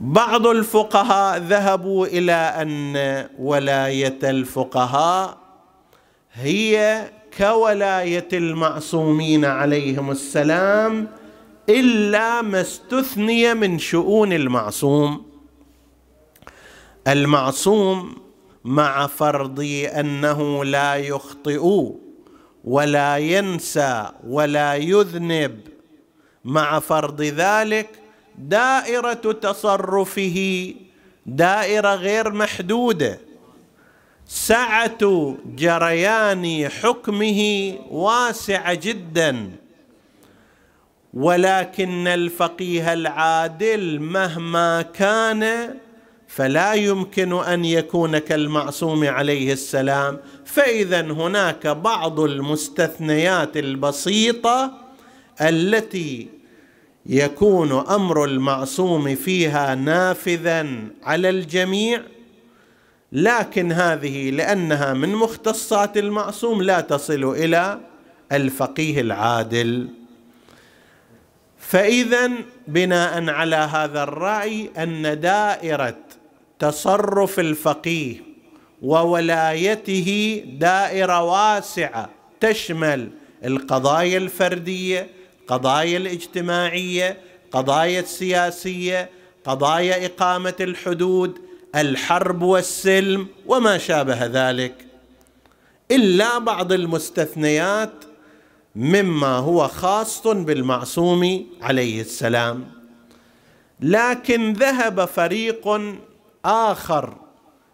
بعض الفقهاء ذهبوا الى ان ولايه الفقهاء هي كولايه المعصومين عليهم السلام الا ما استثني من شؤون المعصوم المعصوم مع فرض انه لا يخطئ ولا ينسى ولا يذنب مع فرض ذلك دائره تصرفه دائره غير محدوده سعه جريان حكمه واسعه جدا ولكن الفقيه العادل مهما كان فلا يمكن ان يكون كالمعصوم عليه السلام فاذا هناك بعض المستثنيات البسيطه التي يكون امر المعصوم فيها نافذا على الجميع لكن هذه لانها من مختصات المعصوم لا تصل الى الفقيه العادل فاذا بناء على هذا الراي ان دائره تصرف الفقيه وولايته دائره واسعه تشمل القضايا الفرديه قضايا الاجتماعيه قضايا السياسيه قضايا اقامه الحدود الحرب والسلم وما شابه ذلك الا بعض المستثنيات مما هو خاص بالمعصوم عليه السلام لكن ذهب فريق اخر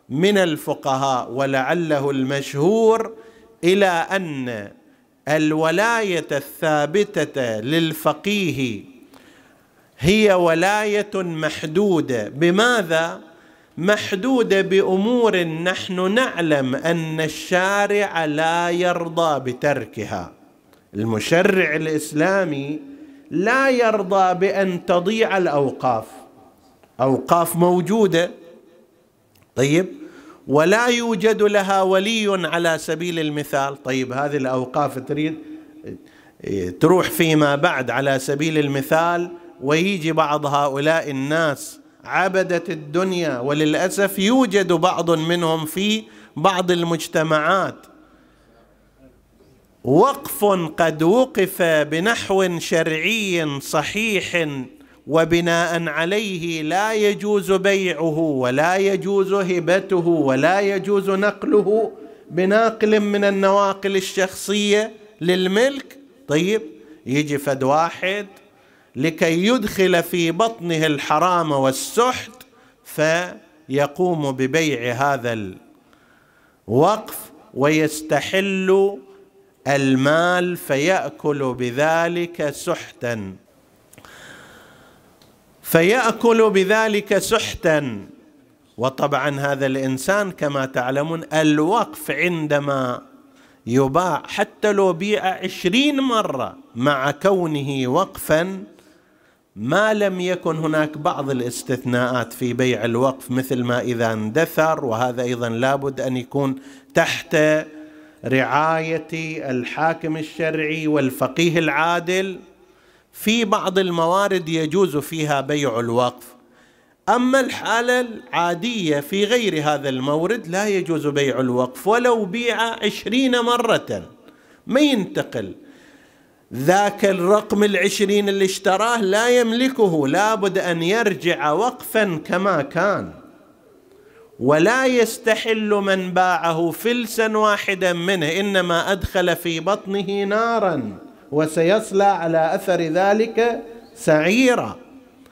من الفقهاء ولعله المشهور الى ان الولايه الثابته للفقيه هي ولايه محدوده بماذا محدوده بامور نحن نعلم ان الشارع لا يرضى بتركها المشرع الاسلامي لا يرضى بان تضيع الاوقاف اوقاف موجوده طيب ولا يوجد لها ولي على سبيل المثال طيب هذه الأوقاف تريد تروح فيما بعد على سبيل المثال ويجي بعض هؤلاء الناس عبدة الدنيا وللأسف يوجد بعض منهم في بعض المجتمعات وقف قد وقف بنحو شرعي صحيح وبناء عليه لا يجوز بيعه ولا يجوز هبته ولا يجوز نقله بناقل من النواقل الشخصيه للملك طيب يجي فد واحد لكي يدخل في بطنه الحرام والسحت فيقوم ببيع هذا الوقف ويستحل المال فيأكل بذلك سحتا فيأكل بذلك سحتا وطبعا هذا الإنسان كما تعلمون الوقف عندما يباع حتى لو بيع عشرين مرة مع كونه وقفا ما لم يكن هناك بعض الاستثناءات في بيع الوقف مثل ما إذا اندثر وهذا أيضا لابد أن يكون تحت رعاية الحاكم الشرعي والفقيه العادل في بعض الموارد يجوز فيها بيع الوقف أما الحالة العادية في غير هذا المورد لا يجوز بيع الوقف ولو بيع عشرين مرة ما ينتقل ذاك الرقم العشرين اللي اشتراه لا يملكه لابد أن يرجع وقفا كما كان ولا يستحل من باعه فلسا واحدا منه إنما أدخل في بطنه ناراً وسيصلى على اثر ذلك سعيرا